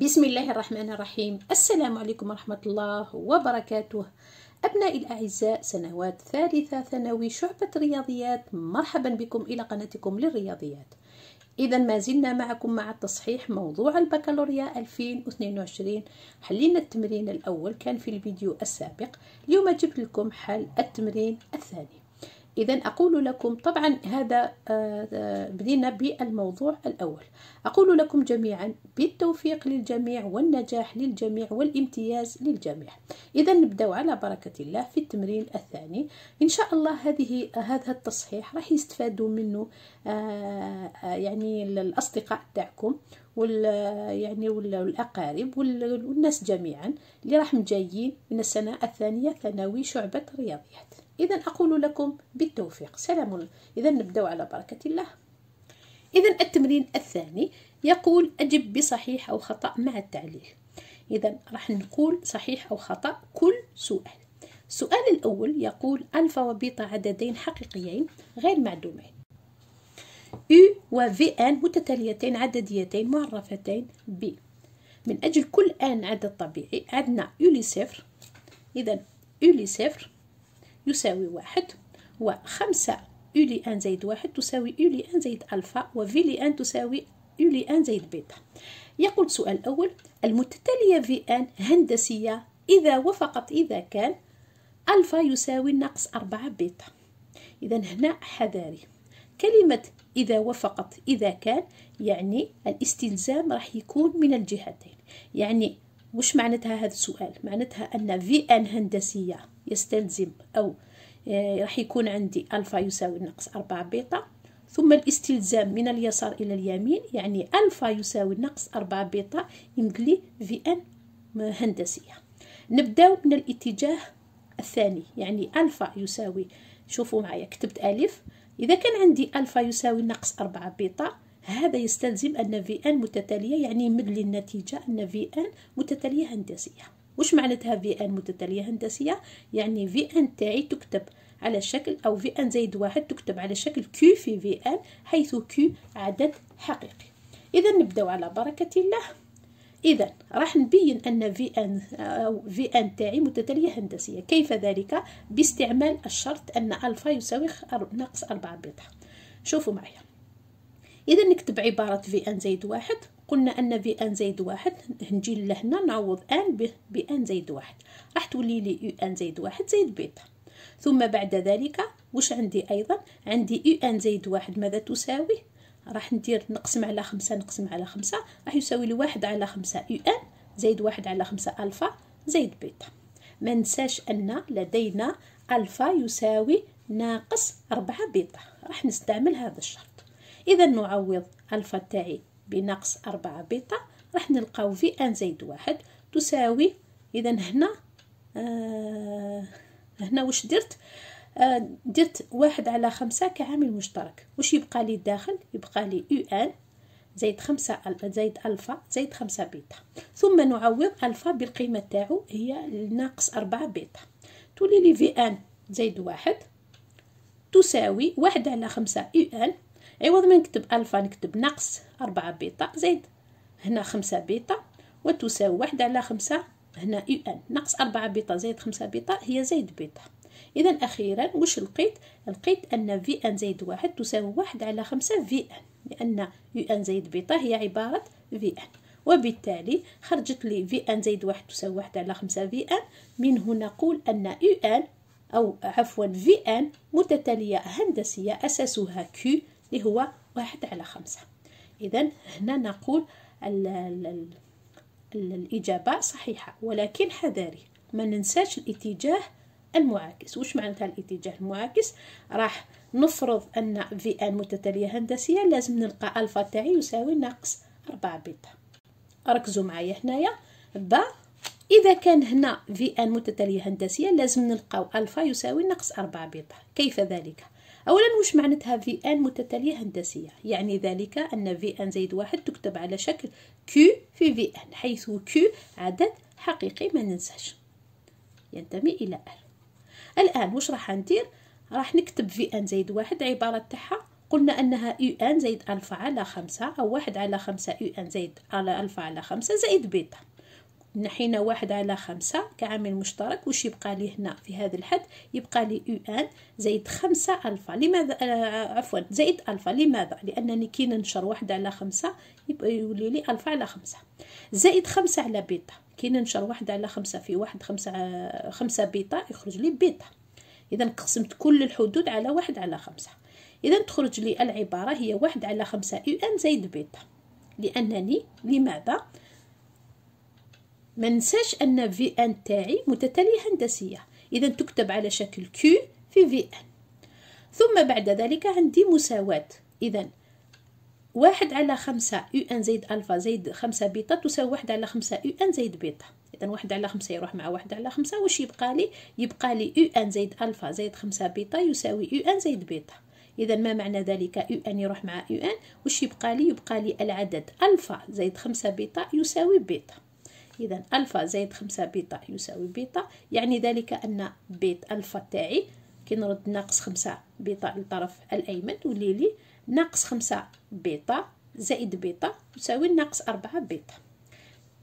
بسم الله الرحمن الرحيم السلام عليكم ورحمة الله وبركاته أبنائي الأعزاء سنوات ثالثة ثانوي شعبة رياضيات مرحبا بكم إلى قناتكم للرياضيات إذا ما زلنا معكم مع التصحيح موضوع البكالوريا 2022 حلينا التمرين الأول كان في الفيديو السابق اليوم جبت لكم حل التمرين الثاني إذا أقول لكم طبعا هذا آه، بدينا بالموضوع الأول أقول لكم جميعا بالتوفيق للجميع والنجاح للجميع والامتياز للجميع إذا نبدأ على بركة الله في التمرين الثاني إن شاء الله هذه هذا التصحيح راح يستفادوا منه آه، آه، يعني الأصدقاء تاعكم وال يعني والاقارب والناس جميعا اللي راح مجايين من السنه الثانيه ثانوي شعبه رياضيات إذا أقول لكم بالتوفيق سلام إذا نبدأ على بركة الله إذا التمرين الثاني يقول أجب بصحيح أو خطأ مع التعليل إذا راح نقول صحيح أو خطأ كل سؤال السؤال الأول يقول ألفا وبيتا عددين حقيقيين غير معدومين U و VN متتاليتين عدديتين معرفتين ب من أجل كل N عدد طبيعي عندنا U لصفر إذا U لصفر يساوي واحد وخمسة U أن زائد واحد تساوي U أن زائد ألفا و V لأن تساوي U أن زائد بيتا يقول السؤال الأول المتتالية في أن هندسية إذا وفقت إذا كان ألفا يساوي ناقص أربعة بيتا إذا هنا حذاري كلمة إذا وفقت إذا كان يعني الاستلزام راح يكون من الجهتين يعني وش معناتها هذا السؤال معناتها أن في أن هندسية يستلزم أو آه، راح يكون عندي ألفا يساوي ناقص أربعة بيتا ثم الاستلزام من اليسار إلى اليمين يعني ألفا يساوي ناقص أربعة بيتا يمكن لي في أن هندسية نبداو من الاتجاه الثاني يعني ألفا يساوي شوفوا معايا كتبت ألف إذا كان عندي ألفا يساوي ناقص أربعة بيتا هذا يستلزم أن في أن متتالية يعني يمد لي النتيجة أن في أن متتالية هندسية وش معناتها في ان متتاليه هندسيه يعني في ان تاعي تكتب على شكل او في ان زائد واحد تكتب على شكل كيو في في ان حيث كيو عدد حقيقي اذا نبداو على بركه الله اذا راح نبين ان في ان او في ان تاعي متتاليه هندسيه كيف ذلك باستعمال الشرط ان الفا يساوي ناقص 4 بيتا شوفوا معايا اذا نكتب عباره في ان زائد واحد قلنا ان في ان زايد واحد نجي لهنا نعوض ان ب ان زايد واحد راح تولي لي يو ان زايد واحد زايد بيتا ثم بعد ذلك واش عندي ايضا عندي يو ان زايد واحد ماذا تساوي راح ندير نقسم على خمسة نقسم على خمسة راح يساوي لي واحد على خمسة يو ان زايد واحد على خمسة الفا زايد بيتا ما ننساش ان لدينا الفا يساوي ناقص أربعة بيتا راح نستعمل هذا الشرط اذا نعوض الفا تاعي بناقص أربعة بيتا راح نلقاو في ان زائد واحد تساوي إذا هنا آه هنا واش درت آه درت واحد على خمسة كعامل مشترك واش يبقى لي الداخل يبقى لي يو ان زائد خمسة زائد ألفا زائد خمسة بيتا ثم نعوض ألفا بالقيمة تاعو هي ناقص أربعة بيتا تولي لي في ان زائد واحد تساوي واحد على خمسة يو ان عوض ما نكتب ألفا نكتب ناقص أربعة بيتا زائد هنا خمسة بيتا وتساوي واحد على خمسة هنا يو ان ناقص أربعة بيتا زائد خمسة بيتا هي زائد بيتا إذا أخيرا واش لقيت لقيت أن في ان زائد واحد تساوي واحد على خمسة في ان لأن يو ان زائد بيتا هي عبارة في ان وبالتالي خرجت لي في ان زائد واحد تساوي واحد على خمسة في ان منه نقول أن يو ان أو عفوا في ان متتالية هندسية أساسها كيو اللي هو واحد على خمسة إذا هنا نقول ال الـ الإجابة صحيحة ولكن حذاري ما ننساش الاتجاه المعاكس وش معناتها الاتجاه المعاكس راح نفرض أن في ان متتالية هندسية لازم نلقى ألفا تاعي يساوي ناقص أربعة بيتا ركزوا معايا هنايا ب إذا كان هنا في ان متتالية هندسية لازم نلقاو ألفا يساوي ناقص أربعة بيتا كيف ذلك أولا وش معناتها في ان متتالية هندسية يعني ذلك أن في ان زائد واحد تكتب على شكل كيو في في ان حيث كيو عدد حقيقي ما ننساش ينتمي إلى ال الآن وش راح ندير راح نكتب في ان زائد واحد عبارة تاعها قلنا أنها يو ان زائد ألفا على خمسة أو واحد على خمسة يو ان زائد ألفا على خمسة زائد بيتا نحينا واحد على خمسة كعامل مشترك وش يبقى لي هنا في هذا الحد يبقى لي يو ان زائد خمسة ألفا لماذا آه،, آه عفوا زائد ألفا لماذا لأنني كي ننشر واحد على خمسة يولي لي ألفا على خمسة زائد خمسة على بيتا كي ننشر واحد على خمسة في واحد خمسة آه خمسة بيتا يخرج لي بيتا إذا قسمت كل الحدود على واحد على خمسة إذا تخرج لي العبارة هي واحد على خمسة يو ان زائد بيتا لأنني لماذا ما ننساش ان في ان تاعي متتالية هندسية إذا تكتب على شكل كيو في في ان ثم بعد ذلك عندي مساواة إذا واحد على خمسة يو ان زائد ألفا زائد خمسة بيتا تساوي واحد على خمسة يو ان زائد بيتا إذا واحد على خمسة يروح مع واحد على خمسة واش يبقى لي يبقى لي يو ان زائد ألفا زائد خمسة بيتا يساوي يو ان زائد بيتا إذا ما معنى ذلك يو ان يروح مع يو ان واش يبقى لي يبقى لي العدد ألفا زائد خمسة بيتا يساوي بيتا إذا ألفا زائد خمسة بيتا يساوي بيتا يعني ذلك أن بيت ألفا تاعي كي نرد ناقص خمسة بيتا للطرف الأيمن تولي لي ناقص خمسة بيتا زائد بيتا يساوي ناقص أربعة بيتا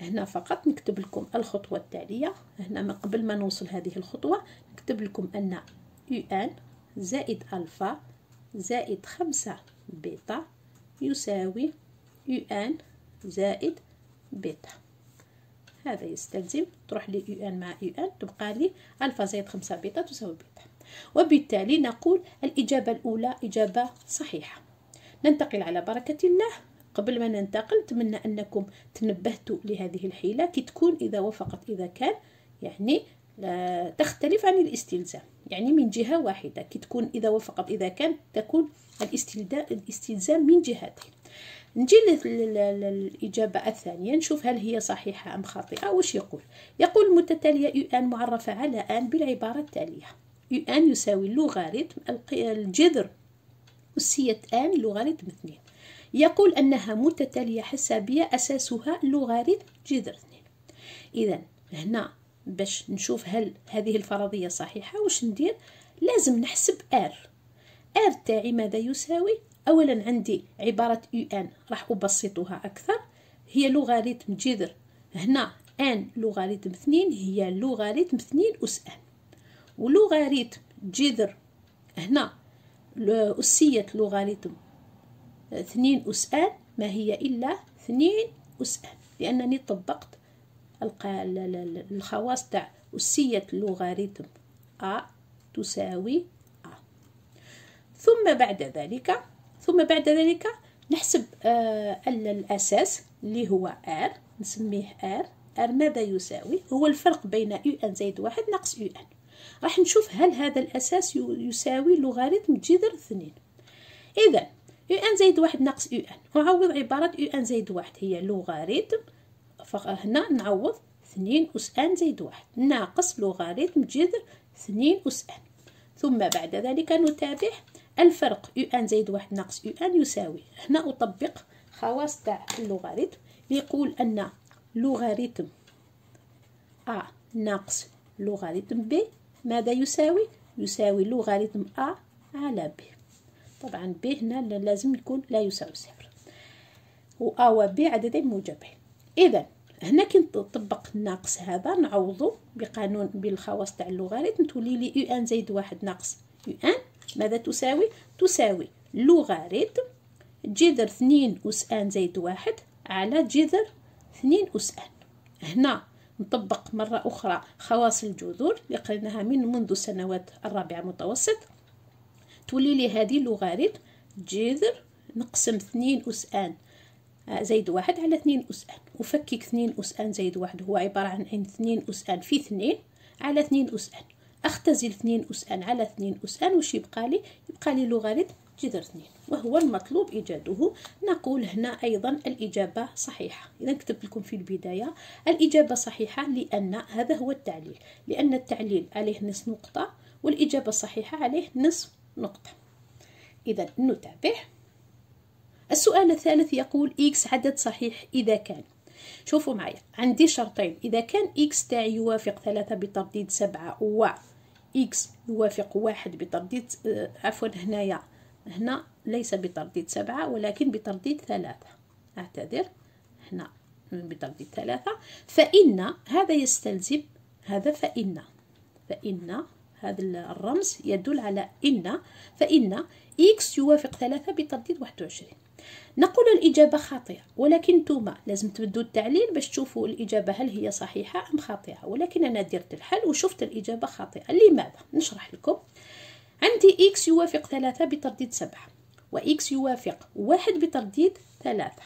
هنا فقط نكتب لكم الخطوة التالية هنا من قبل ما نوصل هذه الخطوة نكتب لكم أن يو أن زائد ألفا زائد خمسة بيتا يساوي يو أن زائد بيتا هذا يستلزم تروح لي يو ان مع يو ان تبقى لي الفا زائد خمسة بيتا تساوي بيتا وبالتالي نقول الإجابة الأولى إجابة صحيحة ننتقل على بركة الله قبل ما ننتقل نتمنى أنكم تنبهتوا لهذه الحيلة كي تكون إذا وفقت إذا كان يعني تختلف عن الاستلزام يعني من جهة واحدة كي تكون إذا وفقت إذا كان تكون الاستلزام من جهتين نجي للإجابة الثانية نشوف هل هي صحيحة أم خاطئة وش يقول يقول المتتالية يو أن معرفة على أن بالعبارة التالية يو أن يساوي لوغاريتم الجذر أسية أن لوغاريتم اثنين يقول أنها متتالية حسابية أساسها لوغاريتم جذر اثنين إذا هنا باش نشوف هل هذه الفرضية صحيحة وش ندير لازم نحسب R R تاعي ماذا يساوي أولا عندي عبارة يو ان راح أبسطها أكثر هي لوغاريتم جذر هنا ان لوغاريتم اثنين هي لوغاريتم اثنين أس ان ولوغاريتم جذر هنا أسية لوغاريتم اثنين أس ان ما هي إلا اثنين أس ان لأنني طبقت الخواص تاع أسية لوغاريتم أ تساوي أ ثم بعد ذلك ثم بعد ذلك نحسب آه، الأساس اللي هو R نسميه R R ماذا يساوي هو الفرق بين يو ان زائد واحد ناقص يو ان راح نشوف هل هذا الأساس يساوي لوغاريتم جذر اثنين إذا يو ان زائد واحد ناقص يو ان نعوض عبارة يو ان زائد واحد هي لوغاريتم هنا نعوض اثنين أس ان زائد واحد ناقص لوغاريتم جذر اثنين أس ان ثم بعد ذلك نتابع الفرق يو ان زائد واحد ناقص يو ان يساوي هنا أطبق خواص تاع اللوغاريتم يقول أن لوغاريتم أ ناقص لوغاريتم ب ماذا يساوي يساوي لوغاريتم أ على ب طبعا ب هنا لازم يكون لا يساوي صفر و أ و ب عددين موجبين إذا هنا كي نطبق الناقص هذا نعوضو بقانون بالخواص تاع اللوغاريتم تولي لي يو ان زائد واحد ناقص يو ان ماذا تساوي؟ تساوي تساوي لوغاريت جذر اثنين أس أن زائد واحد على جذر اثنين أس أن هنا نطبق مرة أخرى خواص الجذور اللي قريناها من منذ سنوات الرابعة متوسط تولي لي هذه لوغاريت جذر نقسم اثنين أس أن زايد واحد على اثنين أس أن وفكك اثنين أس أن زايد واحد هو عبارة عن اثنين أس أن في اثنين على اثنين أس أن أختزل اثنين أس أن على اثنين أس أن وش يبقى لي يبقى لي لوغاريتم جذر اثنين وهو المطلوب إيجاده نقول هنا أيضا الإجابة صحيحة إذا كتبت لكم في البداية الإجابة صحيحة لأن هذا هو التعليل لأن التعليل عليه نصف نقطة والإجابة الصحيحة عليه نصف نقطة إذا نتابع السؤال الثالث يقول إكس عدد صحيح إذا كان شوفوا معايا عندي شرطين إذا كان إكس تاعي يوافق ثلاثة بترديد سبعة و إكس يوافق واحد بترديد آه، عفوا هنايا هنا ليس بترديد سبعة ولكن بترديد ثلاثة أعتذر هنا بترديد ثلاثة فإن هذا يستلزم هذا فإن فإن هذا الرمز يدل على إن فإن إكس يوافق ثلاثة بترديد واحد وعشرين نقول الإجابة خاطئة ولكن نتوما لازم تبدو التعليل باش تشوفوا الإجابة هل هي صحيحة أم خاطئة ولكن أنا درت الحل وشفت الإجابة خاطئة لماذا؟ نشرح لكم عندي إكس يوافق ثلاثة بترديد سبعة و X يوافق واحد بترديد ثلاثة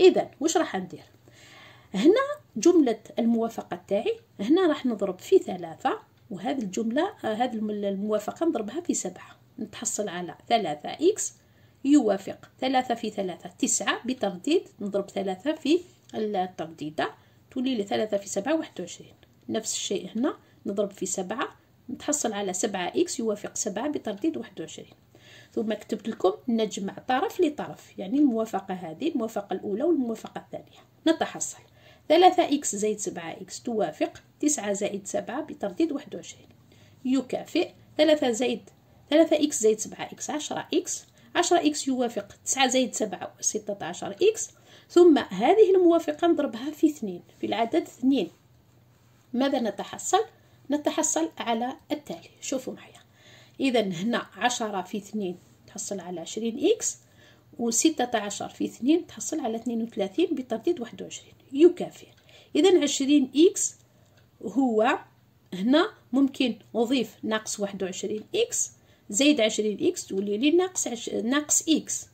إذا وش راح ندير؟ هنا جملة الموافقة تاعي هنا راح نضرب في ثلاثة وهذه الجملة آه، هذه الموافقة نضربها في سبعة نتحصل على ثلاثة إكس يوافق ثلاثة في ثلاثة تسعة بترديد نضرب ثلاثة في الترديدة تولي لي ثلاثة في سبعة واحد وعشرين نفس الشيء هنا نضرب في سبعة نتحصل على سبعة إكس يوافق سبعة بترديد واحد وعشرين ثم كتبت لكم نجمع طرف لطرف يعني الموافقة هذه الموافقة الأولى والموافقة الثانية نتحصل ثلاثة إكس زائد سبعة إكس توافق تسعة زائد سبعة بترديد واحد وعشرين يكافئ ثلاثة زائد ثلاثة إكس زائد سبعة إكس عشرة إكس عشرة إكس يوافق تسعة زائد سبعة ستة عشر إكس ثم هذه الموافقة نضربها في اثنين في العدد اثنين ماذا نتحصل؟ نتحصل على التالي شوفوا معايا إذا هنا عشرة في اثنين تحصل على عشرين إكس وستة عشر في اثنين تحصل على اثنين وثلاثين بترديد واحد وعشرين يكافئ إذا عشرين إكس هو هنا ممكن نضيف ناقص واحد وعشرين إكس زايد عشرين إكس تولي لي ناقص عش... ناقص إكس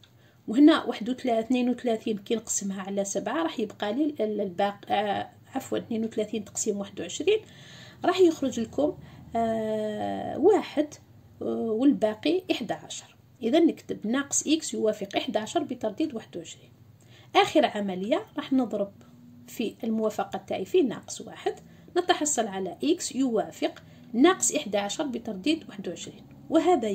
وهنا واحد وتلا... اثنين وثلاثين كي نقسمها على سبعة راح يبقى لي الباق آه... عفوا اثنين وثلاثين تقسيم واحد وعشرين راح يخرج لكم آه... واحد آه، والباقي إحدى عشر إذا نكتب ناقص إكس يوافق إحدى عشر بترديد واحد وعشرين آخر عملية راح نضرب في الموافقة تاعي في ناقص واحد نتحصل على إكس يوافق ناقص إحدى عشر بترديد واحد وعشرين وهذا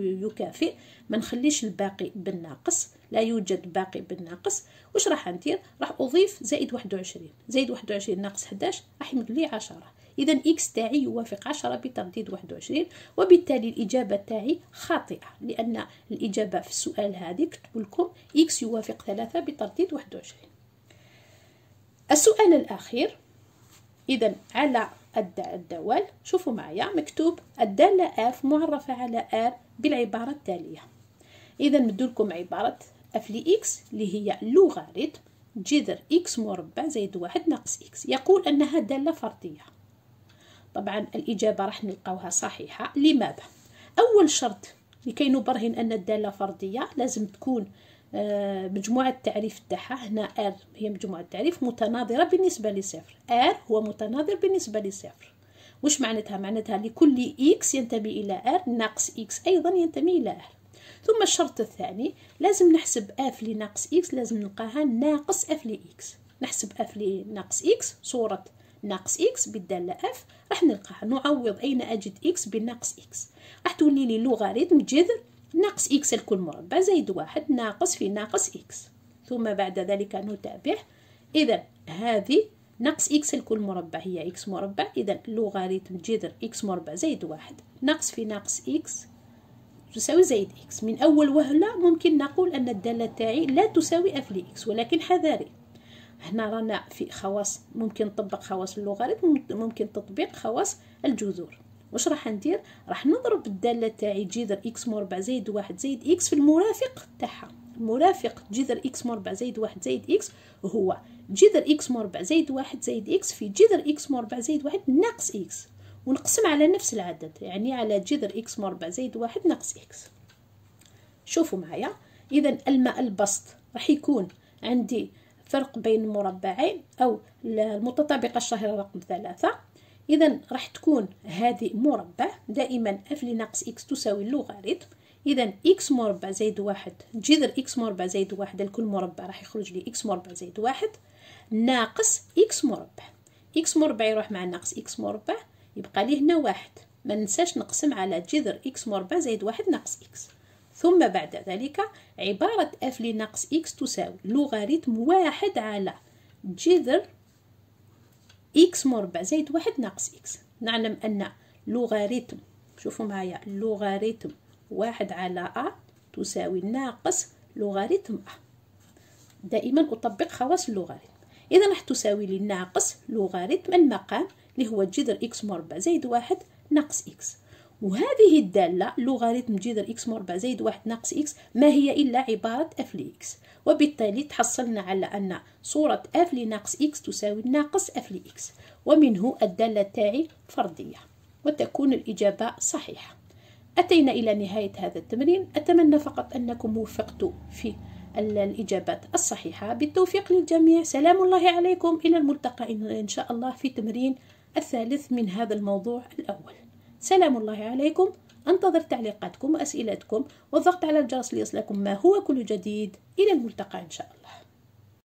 يكافئ ما نخليش الباقي بالناقص لا يوجد باقي بالناقص واش راح ندير راح اضيف زائد 21 زائد 21 ناقص 11 راح يمد لي 10 اذا اكس تاعي يوافق 10 بترديد 21 وبالتالي الاجابه تاعي خاطئه لان الاجابه في السؤال هذه كتب لكم اكس يوافق 3 بترديد 21 السؤال الاخير اذا على الدوال شوفوا معايا مكتوب الدالة اف معرفة على ار بالعبارة التالية إذا لكم عبارة اف لي اكس اللي هي لوغاريتم جذر اكس مربع زائد واحد ناقص اكس يقول أنها دالة فردية طبعا الإجابة راح نلقاوها صحيحة لماذا؟ أول شرط لكي نبرهن أن الدالة فردية لازم تكون آه، مجموعة التعريف تاعها هنا R هي مجموعة التعريف متناظرة بالنسبة لصفر R هو متناظر بالنسبة لصفر وش معناتها معناتها لكل x ينتمي إلى r ناقص x أيضا ينتمي إلى r ثم الشرط الثاني لازم نحسب f لناقص x لازم نلقاها ناقص f لx نحسب f لناقص x صورة ناقص x بالدالة f راح نلقاها نعوض أين أجد x بناقص x راح تولي لي لوغاريتم جذر ناقص إكس الكل مربع زائد واحد ناقص في ناقص إكس ثم بعد ذلك نتابع إذا هذه ناقص إكس الكل مربع هي إكس مربع إذا لوغاريتم جذر إكس مربع زائد واحد ناقص في ناقص إكس تساوي زائد إكس من أول وهلة ممكن نقول أن الدالة تاعي لا تساوي اف لإكس ولكن حذاري هنا رانا في خواص ممكن نطبق خواص اللوغاريتم ممكن تطبيق خواص الجذور واش راح ندير راح نضرب الداله تاعي جذر اكس مربع زائد واحد زائد اكس في المرافق تاعها المرافق جذر اكس مربع زائد واحد زائد اكس هو جذر اكس مربع زائد واحد زائد اكس في جذر اكس مربع زائد واحد ناقص اكس ونقسم على نفس العدد يعني على جذر اكس مربع زائد واحد ناقص اكس شوفوا معايا اذا الماء البسط راح يكون عندي فرق بين مربعين او المتطابقه الشهيره رقم ثلاثة إذا راح تكون هذه مربع دائما اف لناقص إكس تساوي اللوغاريتم إذا إكس مربع زائد واحد جذر إكس مربع زائد واحد الكل مربع راح يخرج لي إكس مربع زائد واحد ناقص إكس مربع إكس مربع يروح مع ناقص إكس مربع يبقى لي هنا واحد ما ننساش نقسم على جذر إكس مربع زائد واحد ناقص إكس ثم بعد ذلك عبارة اف لناقص إكس تساوي لوغاريتم واحد على جذر x مربع زائد واحد ناقص x نعلم أن لوغاريتم شوفوا معايا لوغاريتم واحد على أ تساوي ناقص لوغاريتم أ دائما أطبق خواص اللوغاريتم إذا راح تساوي لي ناقص لوغاريتم المقام اللي هو جذر x مربع زائد واحد ناقص x وهذه الدالة لوغاريتم جذر إكس مربع زائد واحد ناقص إكس ما هي إلا عبارة اف لإكس وبالتالي تحصلنا على أن صورة اف لناقص إكس تساوي ناقص اف لإكس ومنه الدالة تاعي فردية وتكون الإجابة صحيحة أتينا إلى نهاية هذا التمرين أتمنى فقط أنكم وفقتوا في الإجابات الصحيحة بالتوفيق للجميع سلام الله عليكم إلى الملتقى إن شاء الله في تمرين الثالث من هذا الموضوع الأول سلام الله عليكم أنتظر تعليقاتكم وأسئلتكم والضغط على الجرس ليصلكم ما هو كل جديد إلى الملتقى إن شاء الله